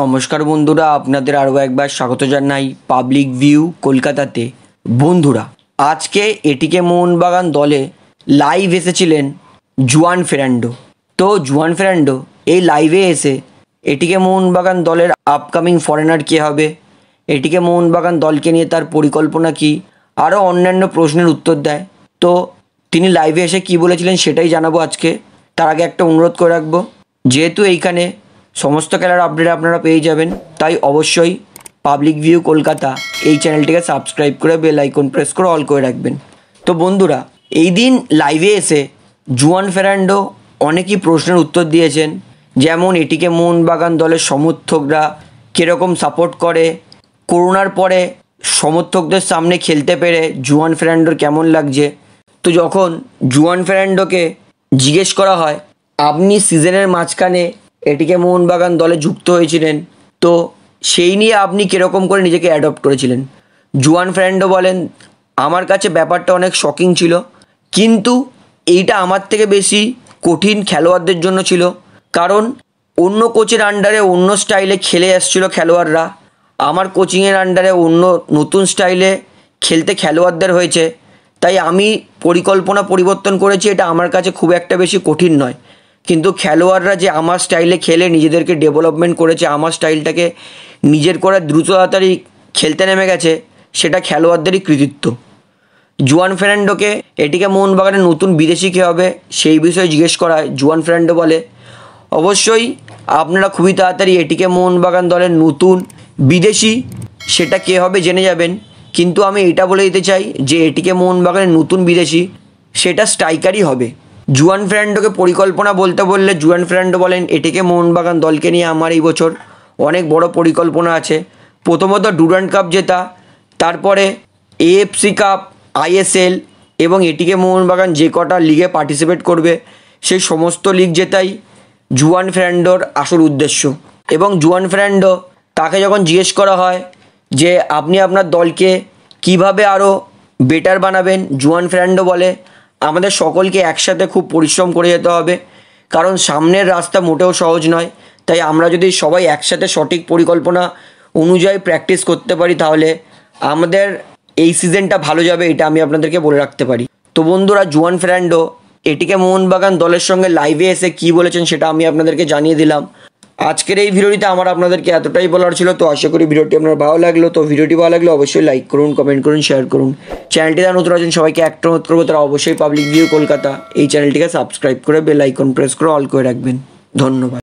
নমস্কার বন্ধুরা আপনাদের আরও একবার স্বাগত জানাই পাবলিক ভিউ কলকাতাতে বন্ধুরা আজকে এটিকে মোহনবাগান দলে লাইভ এসেছিলেন জুয়ান ফেরান্ডো তো জুয়ান ফেরান্ডো এই লাইভে এসে এটিকে মোহনবাগান দলের আপকামিং ফরেনার কে হবে এটিকে মোহনবাগান দলকে নিয়ে তার পরিকল্পনা কি আরও অন্যান্য প্রশ্নের উত্তর দেয় তো তিনি লাইভে এসে কি বলেছিলেন সেটাই জানাবো আজকে তার আগে একটা অনুরোধ করে রাখবো যেহেতু এইখানে সমস্ত খেলার আপডেট আপনারা পেয়ে যাবেন তাই অবশ্যই পাবলিক ভিউ কলকাতা এই চ্যানেলটিকে সাবস্ক্রাইব করে বেল আইকন প্রেস করে অল করে রাখবেন তো বন্ধুরা এই দিন লাইভে এসে জুয়ান ফেরান্ডো অনেকই প্রশ্নের উত্তর দিয়েছেন যেমন এটিকে মোহনবাগান দলের সমর্থকরা কীরকম সাপোর্ট করে করোনার পরে সমর্থকদের সামনে খেলতে পেরে জুয়ান ফেরান্ডোর কেমন লাগছে তো যখন জুয়ান ফেরান্ডোকে জিজ্ঞেস করা হয় আপনি সিজনের মাঝখানে এটিকে মোহনবাগান দলে যুক্ত হয়েছিলেন তো সেই নিয়ে আপনি কীরকম করে নিজেকে অ্যাডপ্ট করেছিলেন জুয়ান ফ্রেন্ডও বলেন আমার কাছে ব্যাপারটা অনেক শকিং ছিল কিন্তু এইটা আমার থেকে বেশি কঠিন খেলোয়াড়দের জন্য ছিল কারণ অন্য কোচের আন্ডারে অন্য স্টাইলে খেলে আসছিল খেলোয়াড়রা আমার কোচিংয়ের আন্ডারে অন্য নতুন স্টাইলে খেলতে খেলোয়াড়দের হয়েছে তাই আমি পরিকল্পনা পরিবর্তন করেছি এটা আমার কাছে খুব একটা বেশি কঠিন নয় কিন্তু খেলোয়াড়রা যে আমার স্টাইলে খেলে নিজেদেরকে ডেভেলপমেন্ট করেছে আমার স্টাইলটাকে নিজের করে দ্রুত তাড়াতাড়ি খেলতে নেমে গেছে সেটা খেলোয়াড়দেরই কৃতিত্ব জুয়ান ফেরান্ডোকে এটিকে মোহনবাগানের নতুন বিদেশি কে হবে সেই বিষয়ে জিজ্ঞেস করায় জুয়ান ফেরান্ডো বলে অবশ্যই আপনারা খুবই তাড়াতাড়ি এটিকে মোহনবাগান দলের নতুন বিদেশি সেটা কে হবে জেনে যাবেন কিন্তু আমি এটা বলে দিতে চাই যে এটিকে মোহনবাগানের নতুন বিদেশি সেটা স্ট্রাইকারই হবে জুয়ান ফেরান্ডোকে পরিকল্পনা বলতে বললে জুয়ান ফেরান্ডো বলেন এটিকে মোহনবাগান দলকে নিয়ে আমার এই বছর অনেক বড় পরিকল্পনা আছে প্রথমত ডুরান্ড কাপ জেতা তারপরে এএফসি কাপ আইএসএল এবং এটিকে মোহনবাগান যে কটা লিগে পার্টিসিপেট করবে সেই সমস্ত লিগ জেতাই জুয়ান ফেরান্ডোর আসল উদ্দেশ্য এবং জুয়ান ফেরান্ডো তাকে যখন জিজ্ঞেস করা হয় যে আপনি আপনার দলকে কিভাবে আরও বেটার বানাবেন জুয়ান ফেরান্ডো বলে আমাদের সকলকে একসাথে খুব পরিশ্রম করে যেতে হবে কারণ সামনের রাস্তা মোটেও সহজ নয় তাই আমরা যদি সবাই একসাথে সঠিক পরিকল্পনা অনুযায়ী প্র্যাকটিস করতে পারি তাহলে আমাদের এই সিজনটা ভালো যাবে এটা আমি আপনাদেরকে বলে রাখতে পারি তো বন্ধুরা জুয়ান ফেরান্ডো এটিকে মোহনবাগান দলের সঙ্গে লাইভে এসে কি বলেছেন সেটা আমি আপনাদেরকে জানিয়ে দিলাম আজকের এই ভিডিওটিতে আমার আপনাদেরকে এতটাই বলার ছিল তো আশা করি ভিডিওটি আপনার ভালো লাগলো তো ভিডিওটি ভালো লাগলে অবশ্যই লাইক করুন কমেন্ট করুন শেয়ার করুন চ্যানেলটি যারা নতুন আছেন সবাইকে একটা অনুরোধ করবো তারা অবশ্যই পাবলিক ভিউ কলকাতা এই চ্যানেলটিকে সাবস্ক্রাইব করে বেল আইকন প্রেস করে অল করে রাখবেন ধন্যবাদ